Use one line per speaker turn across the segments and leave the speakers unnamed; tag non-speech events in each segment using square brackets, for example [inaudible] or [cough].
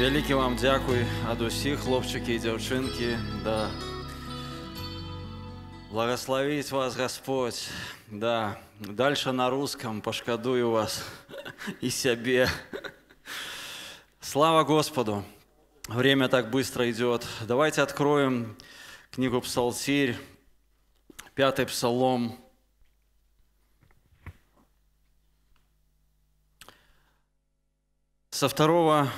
Великий вам дякую, ад усіх хлопчыкі и дзяўчынкі да благословить вас Господь да дальше на русском пашкадую вас [laughs] и себе. слава Господу время так быстро идет давайте откроем книгу псалтирь пятый псалом со второго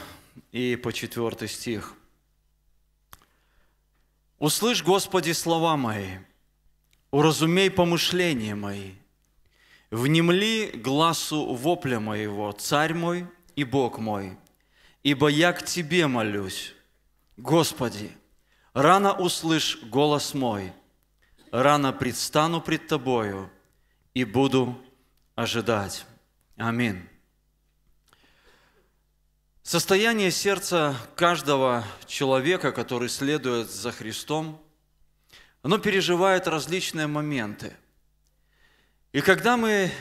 и по 4 стих. «Услышь, Господи, слова мои, уразумей помышления мои, внемли глазу вопля моего, Царь мой и Бог мой, ибо я к Тебе молюсь, Господи, рано услышь голос мой, рано предстану пред Тобою и буду ожидать». Аминь. Состояние сердца каждого человека, который следует за Христом, оно переживает различные моменты. И когда мы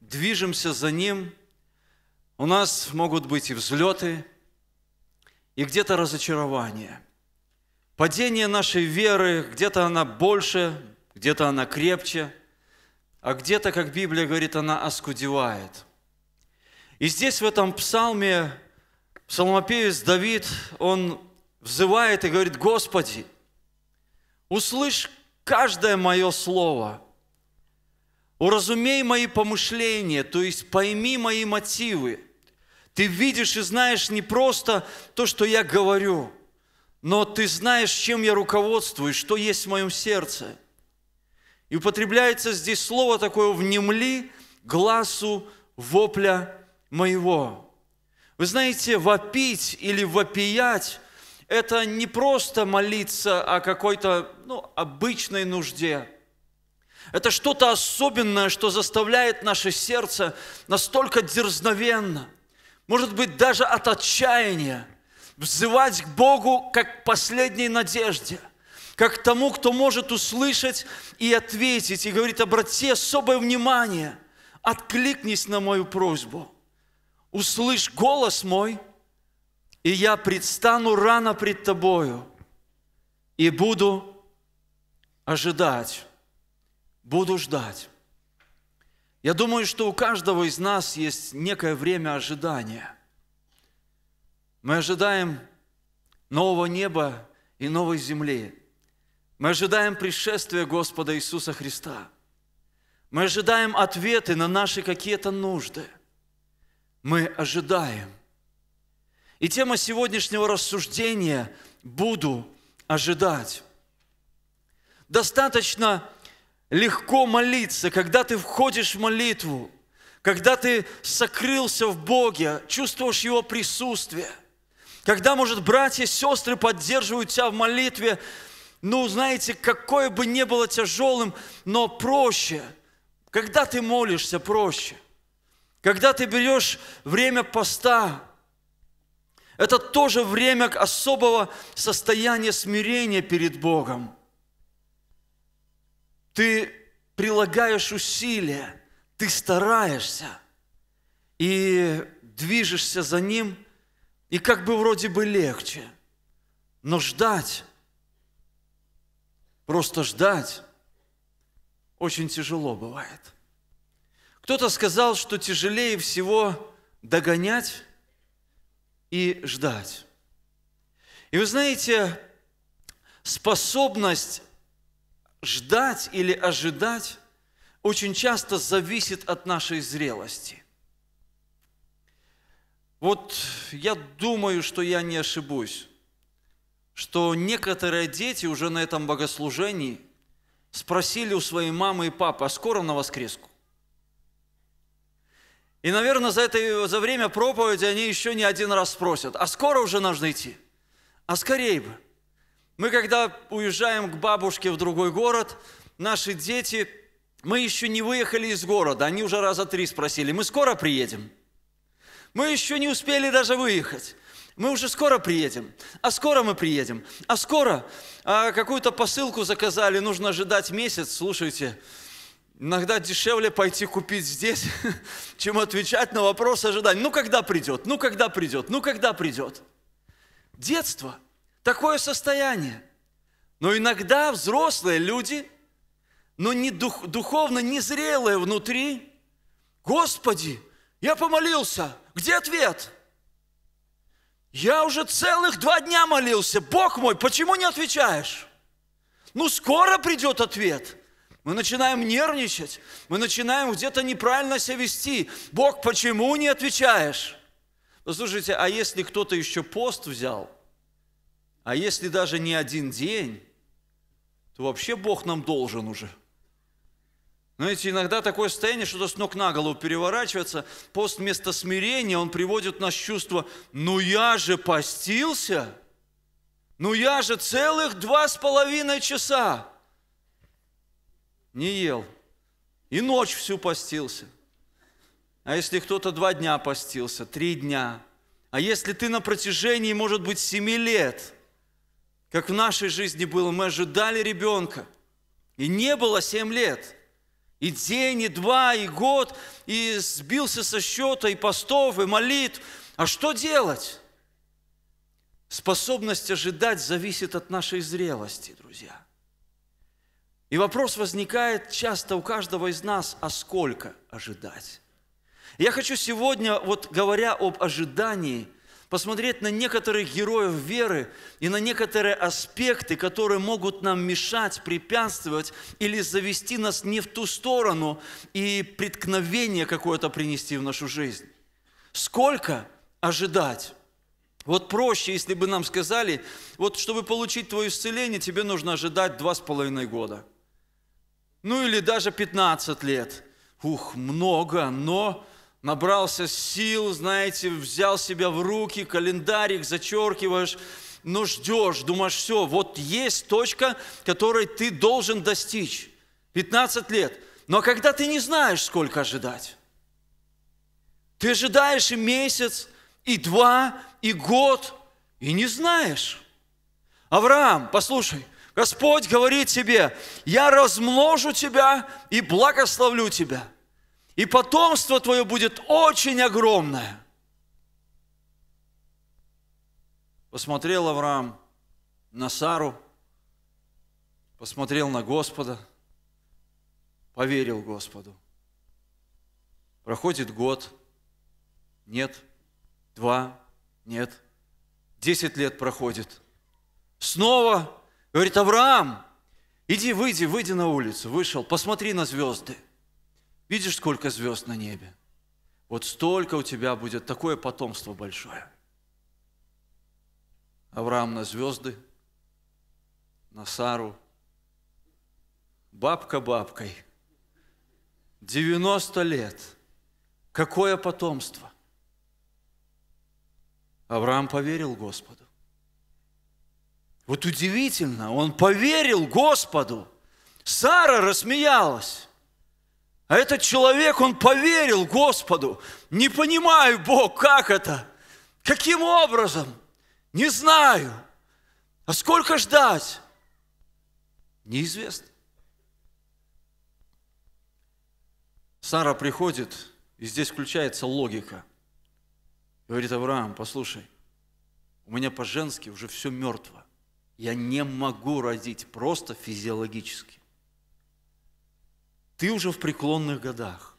движемся за Ним, у нас могут быть и взлеты, и где-то разочарование. Падение нашей веры, где-то она больше, где-то она крепче, а где-то, как Библия говорит, она оскудевает. И здесь в этом псалме Псалмопевец Давид, он взывает и говорит, «Господи, услышь каждое мое слово, уразумей мои помышления, то есть пойми мои мотивы. Ты видишь и знаешь не просто то, что я говорю, но ты знаешь, чем я руководствуюсь, что есть в моем сердце». И употребляется здесь слово такое «внемли глазу вопля моего». Вы знаете, вопить или вопиять – это не просто молиться о какой-то ну, обычной нужде. Это что-то особенное, что заставляет наше сердце настолько дерзновенно, может быть, даже от отчаяния, взывать к Богу как к последней надежде – как тому, кто может услышать и ответить, и говорит, обрати особое внимание, откликнись на мою просьбу услышь голос мой, и я предстану рано пред тобою, и буду ожидать, буду ждать. Я думаю, что у каждого из нас есть некое время ожидания. Мы ожидаем нового неба и новой земли. Мы ожидаем пришествия Господа Иисуса Христа. Мы ожидаем ответы на наши какие-то нужды – мы ожидаем. И тема сегодняшнего рассуждения – «Буду ожидать». Достаточно легко молиться, когда ты входишь в молитву, когда ты сокрылся в Боге, чувствуешь Его присутствие, когда, может, братья и сестры поддерживают тебя в молитве, ну, знаете, какое бы ни было тяжелым, но проще. Когда ты молишься, проще – когда ты берешь время поста, это тоже время особого состояния смирения перед Богом. Ты прилагаешь усилия, ты стараешься и движешься за Ним, и как бы вроде бы легче, но ждать, просто ждать очень тяжело бывает – кто-то сказал, что тяжелее всего догонять и ждать. И вы знаете, способность ждать или ожидать очень часто зависит от нашей зрелости. Вот я думаю, что я не ошибусь, что некоторые дети уже на этом богослужении спросили у своей мамы и папы, а скоро на воскреску? И, наверное, за, это, за время проповеди они еще не один раз спросят, а скоро уже нужно идти? А скорее бы. Мы, когда уезжаем к бабушке в другой город, наши дети, мы еще не выехали из города, они уже раза три спросили, мы скоро приедем? Мы еще не успели даже выехать. Мы уже скоро приедем. А скоро мы приедем. А скоро а, какую-то посылку заказали, нужно ожидать месяц. Слушайте, Иногда дешевле пойти купить здесь, [laughs] чем отвечать на вопрос ожидания. Ну, когда придет? Ну, когда придет? Ну, когда придет? Детство. Такое состояние. Но иногда взрослые люди, но не дух, духовно незрелые внутри, Господи, я помолился, где ответ? Я уже целых два дня молился, Бог мой, почему не отвечаешь? Ну, скоро придет ответ – мы начинаем нервничать, мы начинаем где-то неправильно себя вести. Бог, почему не отвечаешь? Послушайте, ну, а если кто-то еще пост взял, а если даже не один день, то вообще Бог нам должен уже. Знаете, иногда такое состояние, что-то с ног на голову переворачивается. Пост вместо смирения, он приводит нас в чувство, ну я же постился, ну я же целых два с половиной часа не ел. И ночь всю постился. А если кто-то два дня постился, три дня. А если ты на протяжении, может быть, семи лет, как в нашей жизни было, мы ожидали ребенка, и не было семь лет – и день, и два, и год, и сбился со счета, и постов, и молитв. А что делать? Способность ожидать зависит от нашей зрелости, друзья. И вопрос возникает часто у каждого из нас, а сколько ожидать? Я хочу сегодня, вот говоря об ожидании, посмотреть на некоторых героев веры и на некоторые аспекты, которые могут нам мешать, препятствовать или завести нас не в ту сторону и преткновение какое-то принести в нашу жизнь. Сколько ожидать? Вот проще, если бы нам сказали, вот чтобы получить твое исцеление, тебе нужно ожидать два с половиной года – ну или даже 15 лет. Ух, много, но набрался сил, знаете, взял себя в руки, календарик зачеркиваешь, но ну ждешь, думаешь, все, вот есть точка, которой ты должен достичь. 15 лет. Но когда ты не знаешь, сколько ожидать, ты ожидаешь и месяц, и два, и год, и не знаешь. Авраам, послушай, Господь говорит тебе, я размножу тебя и благословлю тебя. И потомство твое будет очень огромное. Посмотрел Авраам на Сару, посмотрел на Господа, поверил Господу. Проходит год, нет, два, нет, десять лет проходит. Снова Говорит, Авраам, иди, выйди, выйди на улицу. Вышел, посмотри на звезды. Видишь, сколько звезд на небе? Вот столько у тебя будет такое потомство большое. Авраам на звезды, на Сару, бабка бабкой, 90 лет. Какое потомство? Авраам поверил Господу. Вот удивительно, он поверил Господу. Сара рассмеялась. А этот человек, он поверил Господу. Не понимаю, Бог, как это? Каким образом? Не знаю. А сколько ждать? Неизвестно. Сара приходит, и здесь включается логика. Говорит Авраам, послушай, у меня по-женски уже все мертво. Я не могу родить просто физиологически. Ты уже в преклонных годах.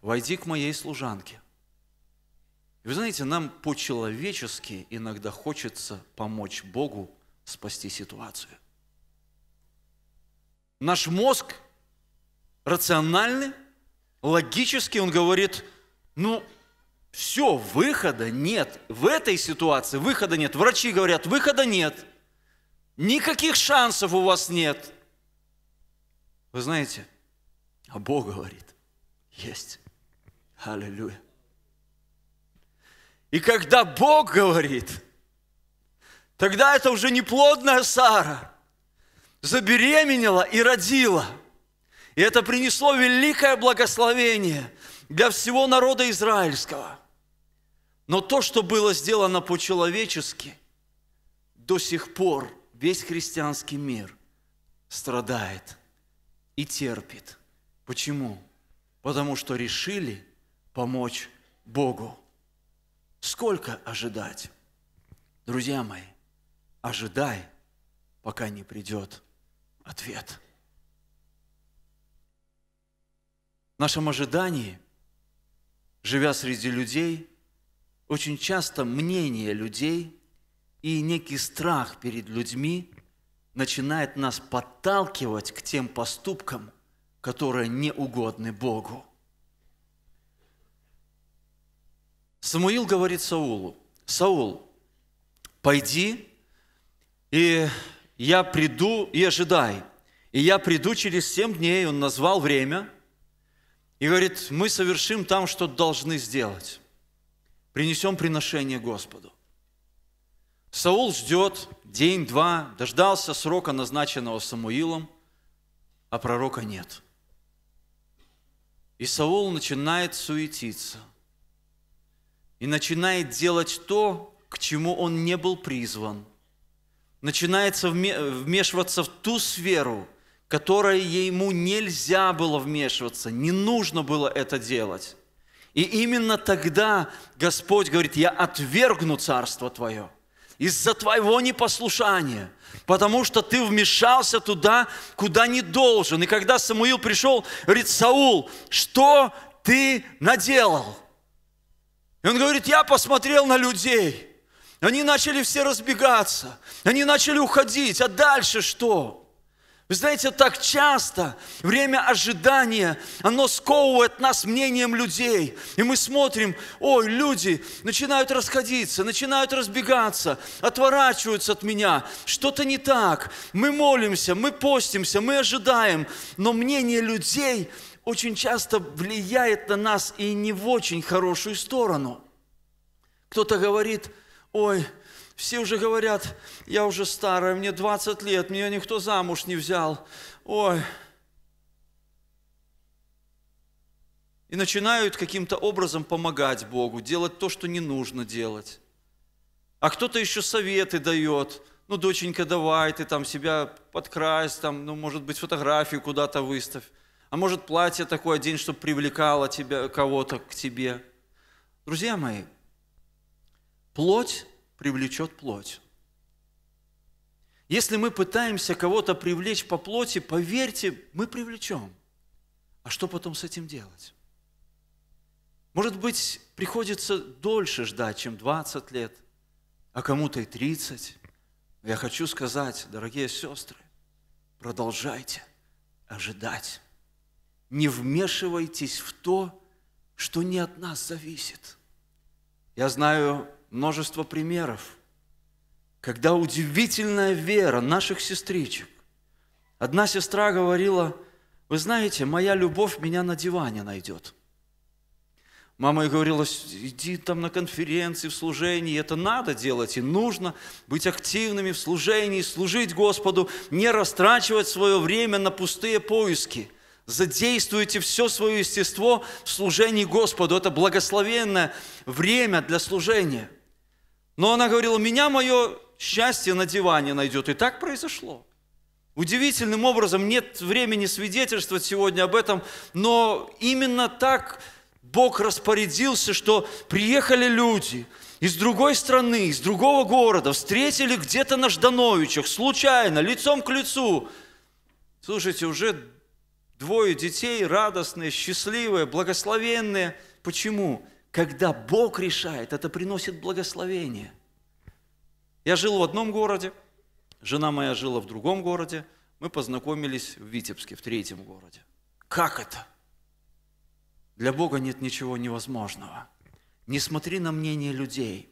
Войди к моей служанке. вы знаете, нам по-человечески иногда хочется помочь Богу спасти ситуацию. Наш мозг рациональный, логический. он говорит, ну, все, выхода нет. В этой ситуации выхода нет. Врачи говорят, выхода нет. Никаких шансов у вас нет. Вы знаете, а Бог говорит, есть. Аллилуйя. И когда Бог говорит, тогда это уже не плодная Сара забеременела и родила. И это принесло великое благословение для всего народа израильского. Но то, что было сделано по-человечески, до сих пор – весь христианский мир страдает и терпит. Почему? Потому что решили помочь Богу. Сколько ожидать? Друзья мои, ожидай, пока не придет ответ. В нашем ожидании, живя среди людей, очень часто мнение людей – и некий страх перед людьми начинает нас подталкивать к тем поступкам, которые не угодны Богу. Самуил говорит Саулу, «Саул, пойди, и я приду, и ожидай, и я приду через семь дней». Он назвал время и говорит, «Мы совершим там, что должны сделать. Принесем приношение Господу». Саул ждет день-два, дождался срока, назначенного Самуилом, а пророка нет. И Саул начинает суетиться и начинает делать то, к чему он не был призван. Начинает вмешиваться в ту сферу, которая ему нельзя было вмешиваться, не нужно было это делать. И именно тогда Господь говорит, я отвергну царство твое – из-за твоего непослушания, потому что ты вмешался туда, куда не должен. И когда Самуил пришел, говорит, Саул, что ты наделал? И он говорит, я посмотрел на людей. Они начали все разбегаться, они начали уходить, а дальше что? Вы знаете, так часто время ожидания, оно сковывает нас мнением людей. И мы смотрим, ой, люди начинают расходиться, начинают разбегаться, отворачиваются от меня, что-то не так. Мы молимся, мы постимся, мы ожидаем, но мнение людей очень часто влияет на нас и не в очень хорошую сторону. Кто-то говорит, ой, все уже говорят, я уже старая, мне 20 лет, меня никто замуж не взял. Ой. И начинают каким-то образом помогать Богу, делать то, что не нужно делать. А кто-то еще советы дает. Ну, доченька, давай, ты там себя подкрась, там, ну, может быть, фотографию куда-то выставь. А может, платье такое одень, чтобы привлекало тебя, кого-то к тебе. Друзья мои, плоть привлечет плоть. Если мы пытаемся кого-то привлечь по плоти, поверьте, мы привлечем. А что потом с этим делать? Может быть, приходится дольше ждать, чем 20 лет, а кому-то и 30. Я хочу сказать, дорогие сестры, продолжайте ожидать. Не вмешивайтесь в то, что не от нас зависит. Я знаю множество примеров, когда удивительная вера наших сестричек. Одна сестра говорила, вы знаете, моя любовь меня на диване найдет. Мама ей говорила, иди там на конференции, в служении, это надо делать и нужно, быть активными в служении, служить Господу, не растрачивать свое время на пустые поиски – задействуйте все свое естество в служении Господу. Это благословенное время для служения – но она говорила, меня мое счастье на диване найдет. И так произошло. Удивительным образом нет времени свидетельствовать сегодня об этом, но именно так Бог распорядился, что приехали люди из другой страны, из другого города, встретили где-то на Ждановичах, случайно, лицом к лицу. Слушайте, уже двое детей радостные, счастливые, благословенные. Почему? Когда Бог решает, это приносит благословение. Я жил в одном городе, жена моя жила в другом городе, мы познакомились в Витебске, в третьем городе. Как это? Для Бога нет ничего невозможного. Не смотри на мнение людей,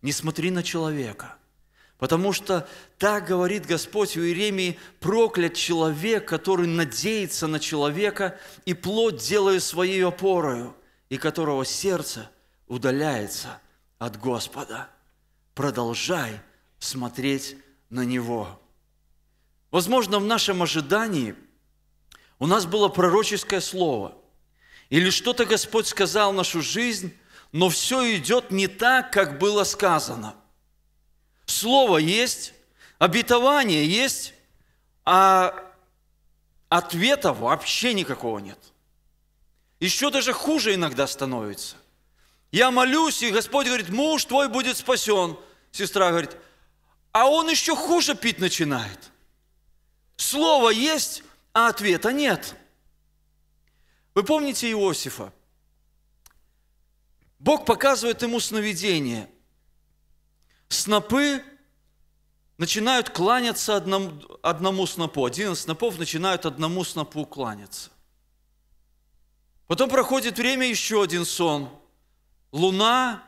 не смотри на человека – Потому что так говорит Господь у Иеремии, проклят человек, который надеется на человека и плод делает своей опорою и которого сердце удаляется от Господа. Продолжай смотреть на Него. Возможно, в нашем ожидании у нас было пророческое слово, или что-то Господь сказал в нашу жизнь, но все идет не так, как было сказано. Слово есть, обетование есть, а ответа вообще никакого нет. Еще даже хуже иногда становится. Я молюсь, и Господь говорит, муж твой будет спасен. Сестра говорит, а он еще хуже пить начинает. Слово есть, а ответа нет. Вы помните Иосифа? Бог показывает ему сновидение. Снопы начинают кланяться одному, одному снопу. Один из снопов начинают одному снопу кланяться. Потом проходит время, еще один сон. Луна,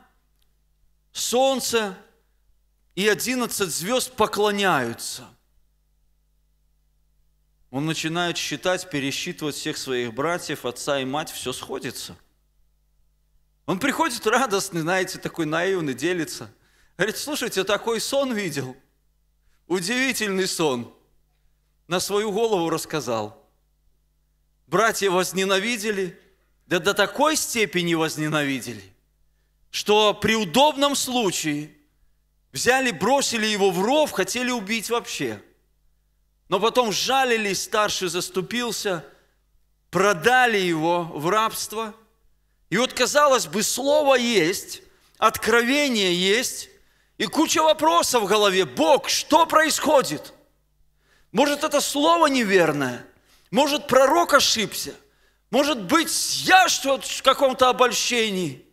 солнце и одиннадцать звезд поклоняются. Он начинает считать, пересчитывать всех своих братьев, отца и мать, все сходится. Он приходит радостный, знаете, такой наивный, делится. Говорит, слушайте, такой сон видел. Удивительный сон. На свою голову рассказал. Братья возненавидели, да до такой степени возненавидели, что при удобном случае взяли, бросили его в ров, хотели убить вообще. Но потом жалились, старший заступился, продали его в рабство. И вот, казалось бы, слово есть, откровение есть, и куча вопросов в голове. Бог, что происходит? Может, это слово неверное? Может, пророк ошибся? Может быть, я что-то в каком-то обольщении.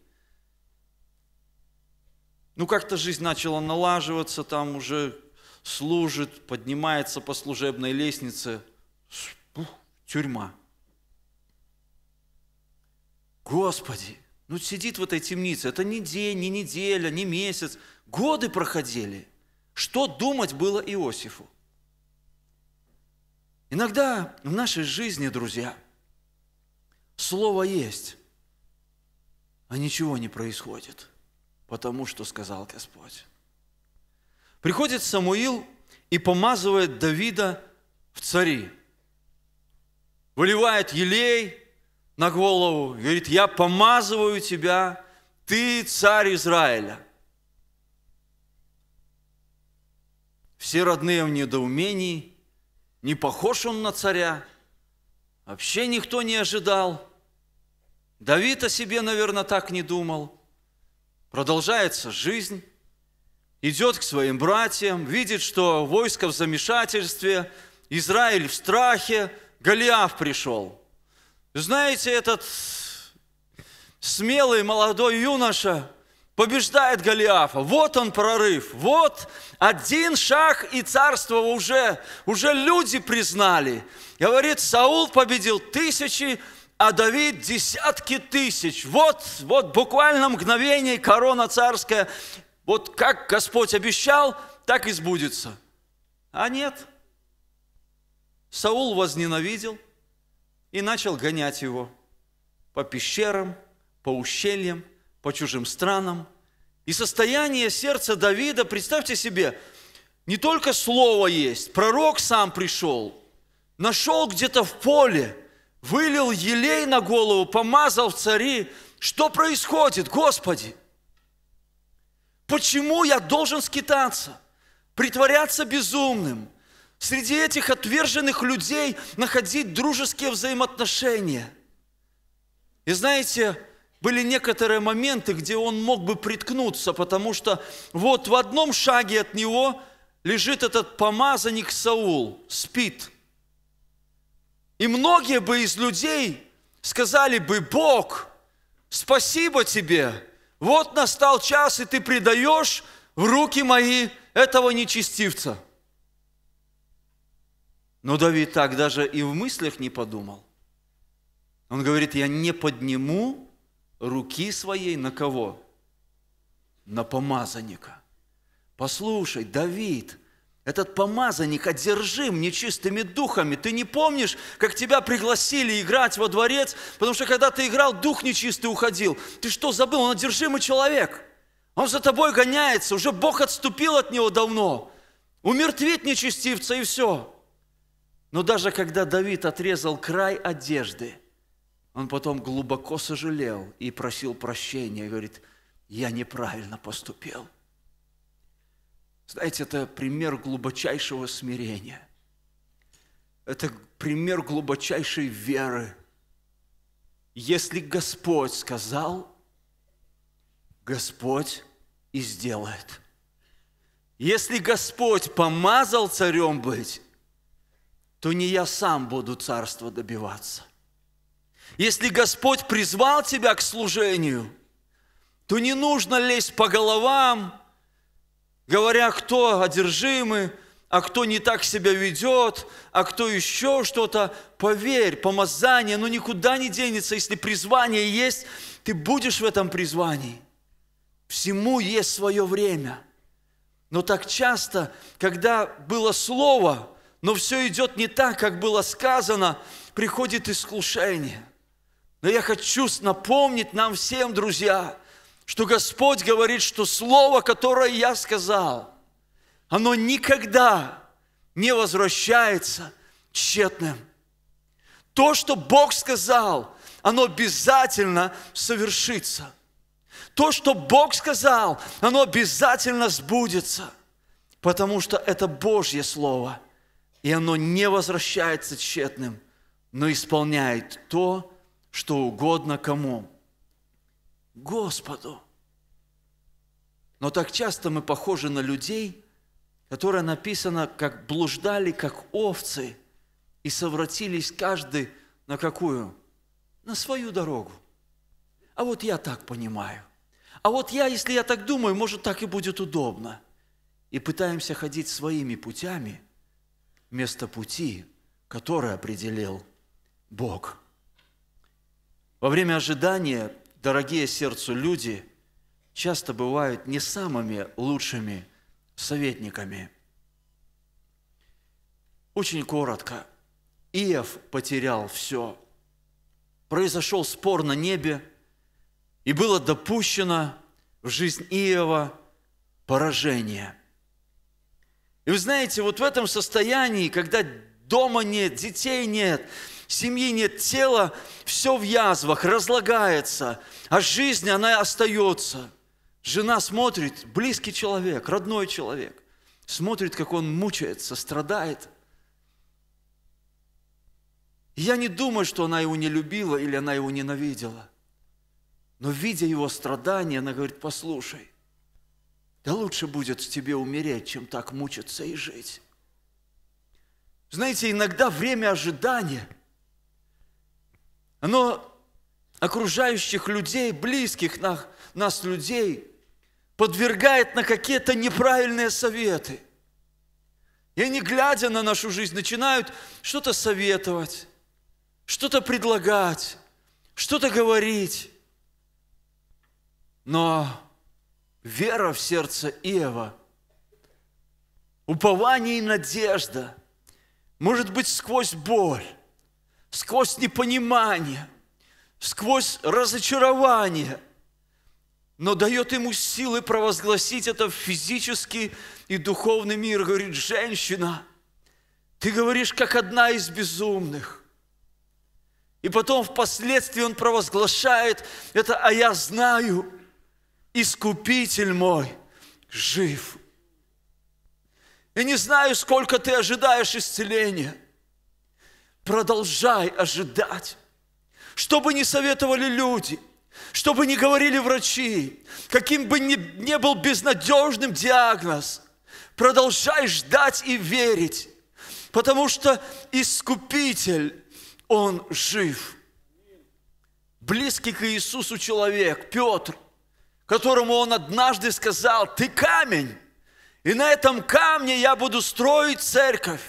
Ну, как-то жизнь начала налаживаться, там уже служит, поднимается по служебной лестнице. Ух, тюрьма. Господи, ну сидит в этой темнице. Это не день, не неделя, не месяц. Годы проходили. Что думать было Иосифу? Иногда в нашей жизни, друзья, Слово есть, а ничего не происходит, потому что сказал Господь. Приходит Самуил и помазывает Давида в цари. Выливает елей на голову, говорит, я помазываю тебя, ты царь Израиля. Все родные в недоумении, не похож он на царя, вообще никто не ожидал – Давид о себе, наверное, так не думал. Продолжается жизнь, идет к своим братьям, видит, что войско в замешательстве, Израиль в страхе, Голиаф пришел. Знаете, этот смелый молодой юноша побеждает Голиафа. Вот он прорыв, вот один шаг и царство уже, уже люди признали. Говорит, Саул победил тысячи, а Давид десятки тысяч. Вот, вот буквально мгновение корона царская. Вот как Господь обещал, так и сбудется. А нет. Саул возненавидел и начал гонять его по пещерам, по ущельям, по чужим странам. И состояние сердца Давида, представьте себе, не только слово есть, пророк сам пришел, нашел где-то в поле – вылил елей на голову, помазал в цари. Что происходит, Господи? Почему я должен скитаться, притворяться безумным, среди этих отверженных людей находить дружеские взаимоотношения? И знаете, были некоторые моменты, где он мог бы приткнуться, потому что вот в одном шаге от него лежит этот помазанник Саул, спит – и многие бы из людей сказали бы, Бог, спасибо тебе, вот настал час, и ты предаешь в руки мои этого нечестивца. Но Давид так даже и в мыслях не подумал. Он говорит, я не подниму руки своей на кого? На помазанника. Послушай, Давид – этот помазанник одержим нечистыми духами. Ты не помнишь, как тебя пригласили играть во дворец, потому что когда ты играл, дух нечистый уходил. Ты что, забыл? Он одержимый человек. Он за тобой гоняется, уже Бог отступил от него давно. Умертвит нечестивца и все. Но даже когда Давид отрезал край одежды, он потом глубоко сожалел и просил прощения. И говорит, я неправильно поступил. Знаете, это пример глубочайшего смирения. Это пример глубочайшей веры. Если Господь сказал, Господь и сделает. Если Господь помазал царем быть, то не я сам буду царства добиваться. Если Господь призвал тебя к служению, то не нужно лезть по головам, говоря, кто одержимый, а кто не так себя ведет, а кто еще что-то, поверь, помазание, оно никуда не денется. Если призвание есть, ты будешь в этом призвании. Всему есть свое время. Но так часто, когда было слово, но все идет не так, как было сказано, приходит искушение. Но я хочу напомнить нам всем, друзья – что Господь говорит, что слово, которое я сказал, оно никогда не возвращается тщетным. То, что Бог сказал, оно обязательно совершится. То, что Бог сказал, оно обязательно сбудется, потому что это Божье Слово, и оно не возвращается тщетным, но исполняет то, что угодно кому – Господу. Но так часто мы похожи на людей, которые написано, как блуждали, как овцы, и совратились каждый на какую? На свою дорогу. А вот я так понимаю. А вот я, если я так думаю, может, так и будет удобно. И пытаемся ходить своими путями вместо пути, который определил Бог. Во время ожидания дорогие сердцу люди часто бывают не самыми лучшими советниками. Очень коротко. Иов потерял все. Произошел спор на небе, и было допущено в жизнь Иова поражение. И вы знаете, вот в этом состоянии, когда дома нет, детей нет – семьи нет тела, все в язвах, разлагается, а жизнь, она остается. Жена смотрит, близкий человек, родной человек, смотрит, как он мучается, страдает. я не думаю, что она его не любила или она его ненавидела. Но видя его страдания, она говорит, послушай, да лучше будет тебе умереть, чем так мучиться и жить. Знаете, иногда время ожидания – оно окружающих людей, близких на, нас людей, подвергает на какие-то неправильные советы. И они, глядя на нашу жизнь, начинают что-то советовать, что-то предлагать, что-то говорить. Но вера в сердце Ева, упование и надежда, может быть, сквозь боль, сквозь непонимание, сквозь разочарование, но дает ему силы провозгласить это в физический и духовный мир. Говорит, женщина, ты говоришь, как одна из безумных. И потом впоследствии он провозглашает это, а я знаю, Искупитель мой жив. И не знаю, сколько ты ожидаешь исцеления – продолжай ожидать. Что бы ни советовали люди, что бы ни говорили врачи, каким бы ни, ни был безнадежным диагноз, продолжай ждать и верить, потому что Искупитель, Он жив. Близкий к Иисусу человек, Петр, которому Он однажды сказал, «Ты камень, и на этом камне я буду строить церковь».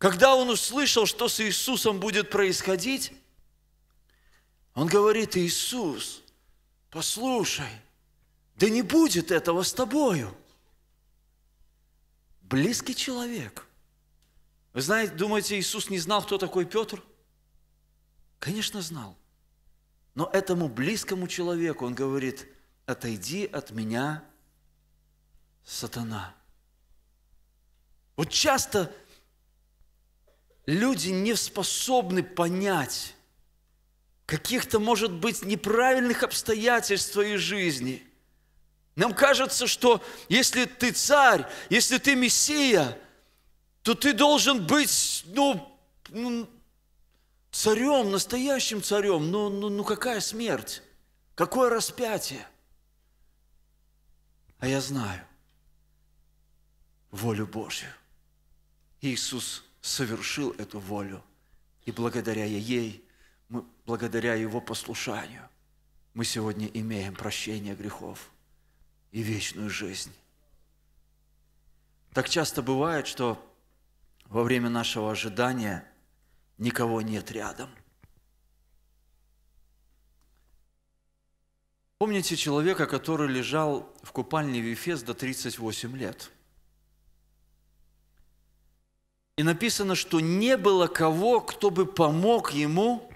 Когда он услышал, что с Иисусом будет происходить, он говорит, Иисус, послушай, да не будет этого с тобою. Близкий человек. Вы знаете, думаете, Иисус не знал, кто такой Петр? Конечно, знал. Но этому близкому человеку он говорит, отойди от меня, сатана. Вот часто люди не способны понять каких-то, может быть, неправильных обстоятельств твоей жизни. Нам кажется, что если ты царь, если ты мессия, то ты должен быть, ну, ну царем, настоящим царем. Но, ну, ну, ну какая смерть? Какое распятие? А я знаю волю Божью. Иисус – совершил эту волю. И благодаря ей, мы, благодаря Его послушанию, мы сегодня имеем прощение грехов и вечную жизнь. Так часто бывает, что во время нашего ожидания никого нет рядом. Помните человека, который лежал в купальне в Вифес до 38 лет – и написано, что не было кого, кто бы помог ему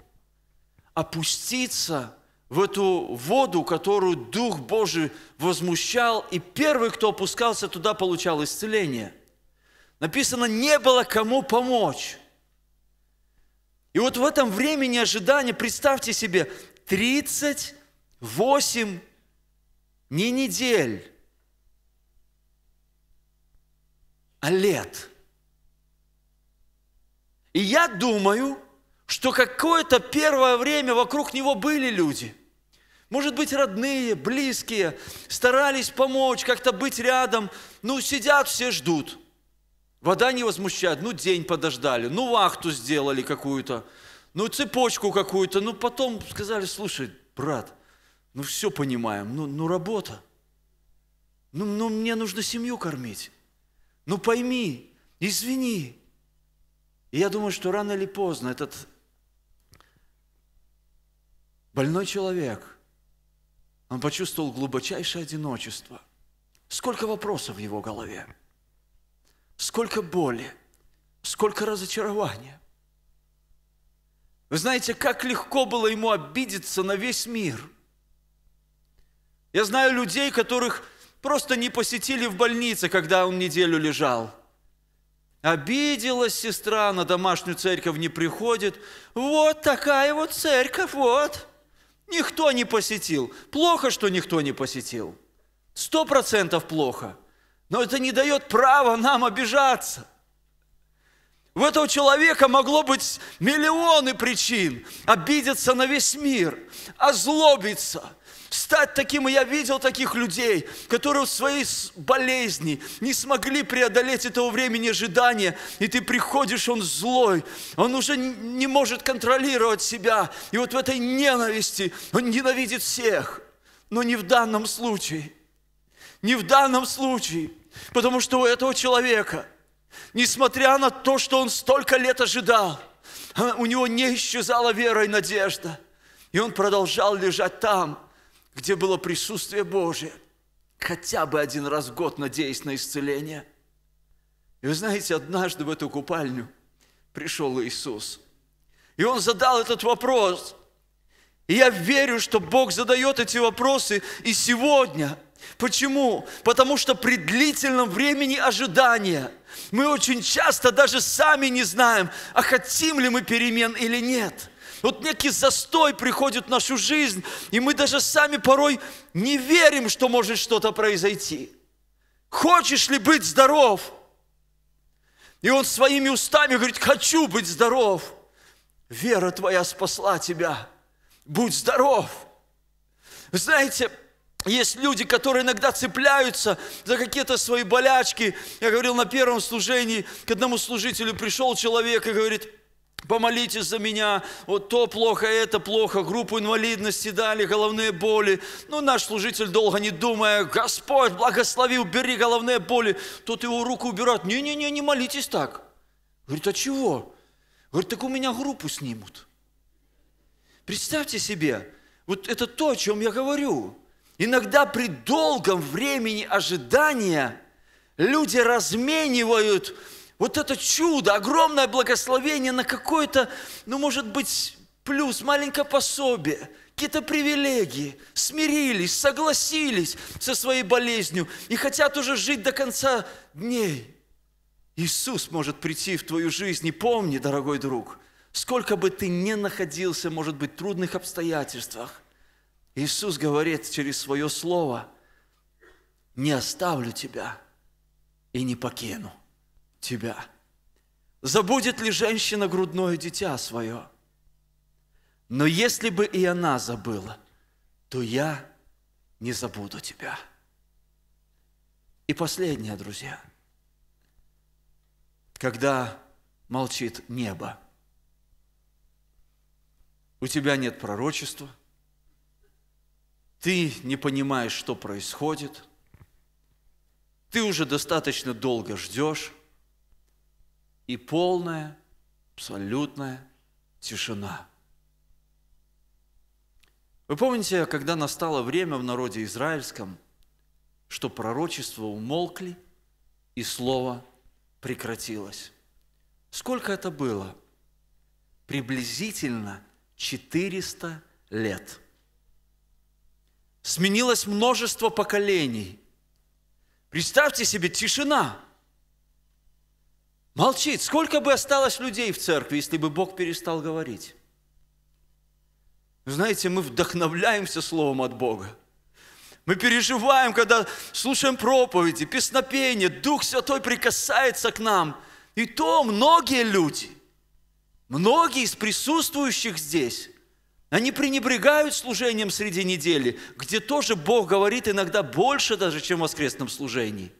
опуститься в эту воду, которую Дух Божий возмущал, и первый, кто опускался туда, получал исцеление. Написано, не было кому помочь. И вот в этом времени ожидания, представьте себе, 38 не недель, а лет – и я думаю, что какое-то первое время вокруг него были люди. Может быть, родные, близкие, старались помочь, как-то быть рядом. Ну, сидят, все ждут. Вода не возмущает. Ну, день подождали, ну, вахту сделали какую-то, ну, цепочку какую-то. Ну, потом сказали, слушай, брат, ну, все понимаем, ну, ну работа. Ну, ну, мне нужно семью кормить. Ну, пойми, извини, и я думаю, что рано или поздно этот больной человек, он почувствовал глубочайшее одиночество. Сколько вопросов в его голове, сколько боли, сколько разочарования. Вы знаете, как легко было ему обидеться на весь мир. Я знаю людей, которых просто не посетили в больнице, когда он неделю лежал – Обиделась сестра, на домашнюю церковь не приходит. Вот такая вот церковь, вот. Никто не посетил. Плохо, что никто не посетил. Сто процентов плохо. Но это не дает права нам обижаться. У этого человека могло быть миллионы причин. Обидеться на весь мир, озлобиться – стать таким. И я видел таких людей, которые в своей болезни не смогли преодолеть этого времени ожидания. И ты приходишь, он злой, он уже не может контролировать себя. И вот в этой ненависти он ненавидит всех. Но не в данном случае. Не в данном случае. Потому что у этого человека, несмотря на то, что он столько лет ожидал, а, у него не исчезала вера и надежда. И он продолжал лежать там, где было присутствие Божие, хотя бы один раз в год надеясь на исцеление. И вы знаете, однажды в эту купальню пришел Иисус, и Он задал этот вопрос. И я верю, что Бог задает эти вопросы и сегодня – Почему? Потому что при длительном времени ожидания мы очень часто даже сами не знаем, а хотим ли мы перемен или нет – вот некий застой приходит в нашу жизнь, и мы даже сами порой не верим, что может что-то произойти. Хочешь ли быть здоров? И он своими устами говорит, хочу быть здоров. Вера твоя спасла тебя. Будь здоров. знаете, есть люди, которые иногда цепляются за какие-то свои болячки. Я говорил на первом служении, к одному служителю пришел человек и говорит, помолитесь за меня, вот то плохо, это плохо, группу инвалидности дали, головные боли. Ну, наш служитель, долго не думая, Господь, благослови, убери головные боли. Тут его руку убирают, не-не-не, не молитесь так. Говорит, а чего? Говорит, так у меня группу снимут. Представьте себе, вот это то, о чем я говорю. Иногда при долгом времени ожидания люди разменивают вот это чудо, огромное благословение на какое-то, ну, может быть, плюс, маленькое пособие, какие-то привилегии, смирились, согласились со своей болезнью и хотят уже жить до конца дней. Иисус может прийти в твою жизнь, и помни, дорогой друг, сколько бы ты ни находился, может быть, в трудных обстоятельствах, Иисус говорит через свое слово, не оставлю тебя и не покину – тебя? Забудет ли женщина грудное дитя свое? Но если бы и она забыла, то я не забуду тебя. И последнее, друзья, когда молчит небо, у тебя нет пророчества, ты не понимаешь, что происходит, ты уже достаточно долго ждешь, и полная, абсолютная тишина. Вы помните, когда настало время в народе израильском, что пророчества умолкли и слово прекратилось? Сколько это было? Приблизительно 400 лет. Сменилось множество поколений. Представьте себе, тишина – Молчит. Сколько бы осталось людей в церкви, если бы Бог перестал говорить? Знаете, мы вдохновляемся словом от Бога. Мы переживаем, когда слушаем проповеди, песнопения, Дух Святой прикасается к нам. И то многие люди, многие из присутствующих здесь, они пренебрегают служением среди недели, где тоже Бог говорит иногда больше даже, чем в воскресном служении.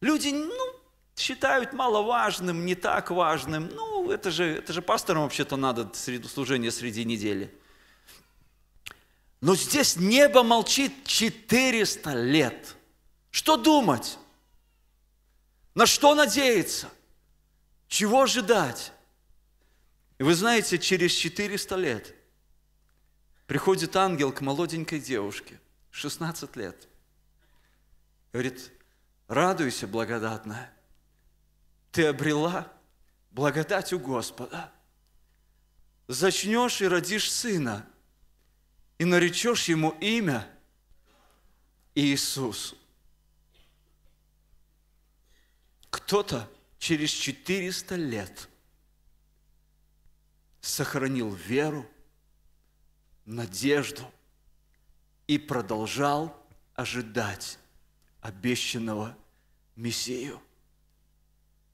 Люди, ну, считают маловажным, не так важным. Ну, это же, это же пасторам вообще-то надо служение среди недели. Но здесь небо молчит 400 лет. Что думать? На что надеяться? Чего ожидать? И вы знаете, через 400 лет приходит ангел к молоденькой девушке, 16 лет. Говорит, радуйся, благодатная, ты обрела благодать у Господа. Зачнешь и родишь сына, и наречешь ему имя Иисус. Кто-то через 400 лет сохранил веру, надежду и продолжал ожидать обещанного Мессию –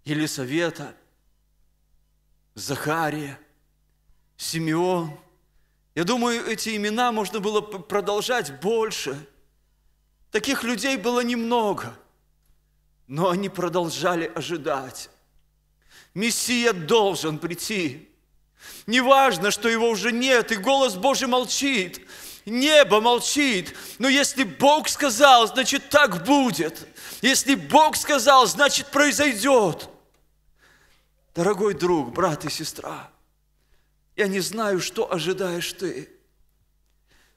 Елисавета, Захария, Симеон. Я думаю, эти имена можно было продолжать больше. Таких людей было немного, но они продолжали ожидать. Мессия должен прийти. Неважно, что его уже нет, и голос Божий молчит, небо молчит. Но если Бог сказал, значит так будет. Если Бог сказал, значит произойдет. Дорогой друг, брат и сестра, я не знаю, что ожидаешь ты.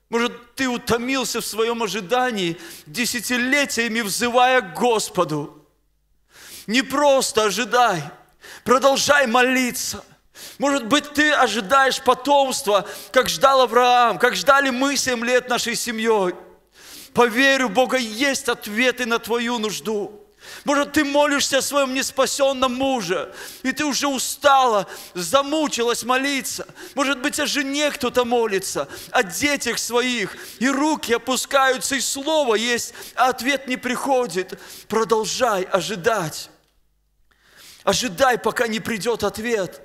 Может, ты утомился в своем ожидании, десятилетиями взывая к Господу. Не просто ожидай, продолжай молиться. Может быть, ты ожидаешь потомства, как ждал Авраам, как ждали мы семь лет нашей семьей. Поверю, Бога есть ответы на твою нужду. Может, ты молишься о своем неспасенном муже, и ты уже устала, замучилась молиться. Может быть, о жене кто-то молится, о детях своих, и руки опускаются, и слово есть, а ответ не приходит. Продолжай ожидать. Ожидай, пока не придет ответ.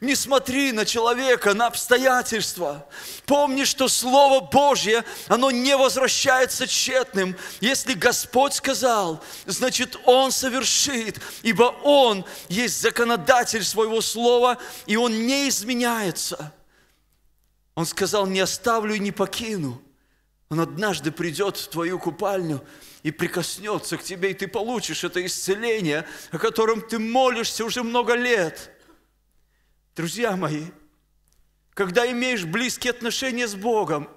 Не смотри на человека, на обстоятельства. Помни, что Слово Божье, оно не возвращается тщетным. Если Господь сказал, значит, Он совершит, ибо Он есть законодатель своего слова, и Он не изменяется. Он сказал, не оставлю и не покину. Он однажды придет в твою купальню и прикоснется к тебе, и ты получишь это исцеление, о котором ты молишься уже много лет – Друзья мои, когда имеешь близкие отношения с Богом,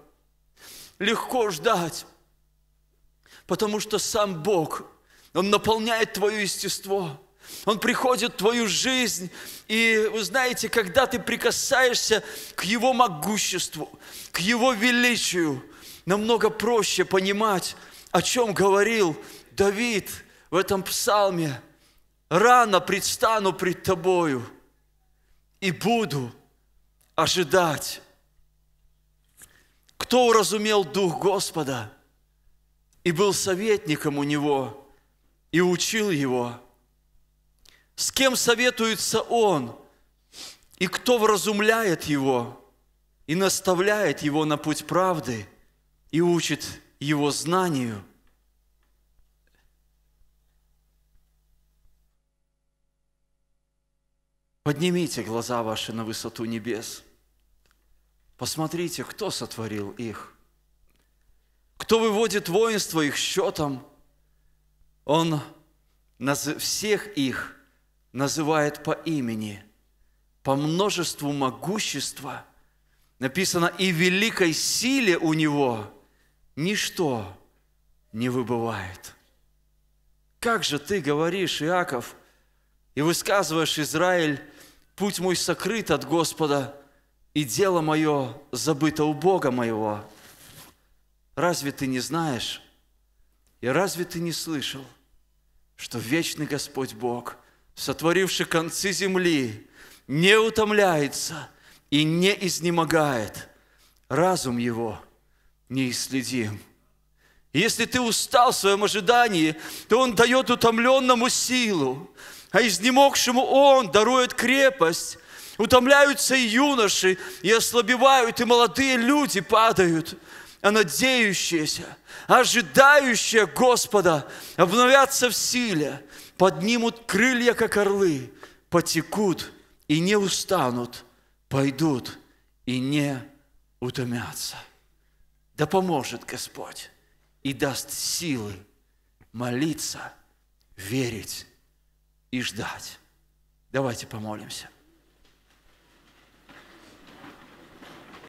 легко ждать, потому что сам Бог, Он наполняет твое естество, Он приходит в твою жизнь, и вы знаете, когда ты прикасаешься к Его могуществу, к Его величию, намного проще понимать, о чем говорил Давид в этом псалме. «Рано предстану пред тобою» и буду ожидать. Кто уразумел Дух Господа и был советником у Него и учил Его? С кем советуется Он и кто вразумляет Его и наставляет Его на путь правды и учит Его знанию – Поднимите глаза ваши на высоту небес. Посмотрите, кто сотворил их. Кто выводит воинство их счетом. Он всех их называет по имени, по множеству могущества. Написано, и великой силе у него ничто не выбывает. Как же ты говоришь, Иаков – и высказываешь, Израиль, путь мой сокрыт от Господа, и дело мое забыто у Бога моего. Разве ты не знаешь, и разве ты не слышал, что вечный Господь Бог, сотворивший концы земли, не утомляется и не изнемогает, разум его неисследим. Если ты устал в своем ожидании, то Он дает утомленному силу а изнемогшему Он дарует крепость. Утомляются и юноши, и ослабевают, и молодые люди падают, а надеющиеся, ожидающие Господа обновятся в силе, поднимут крылья, как орлы, потекут и не устанут, пойдут и не утомятся. Да поможет Господь и даст силы молиться, верить и ждать. Давайте помолимся.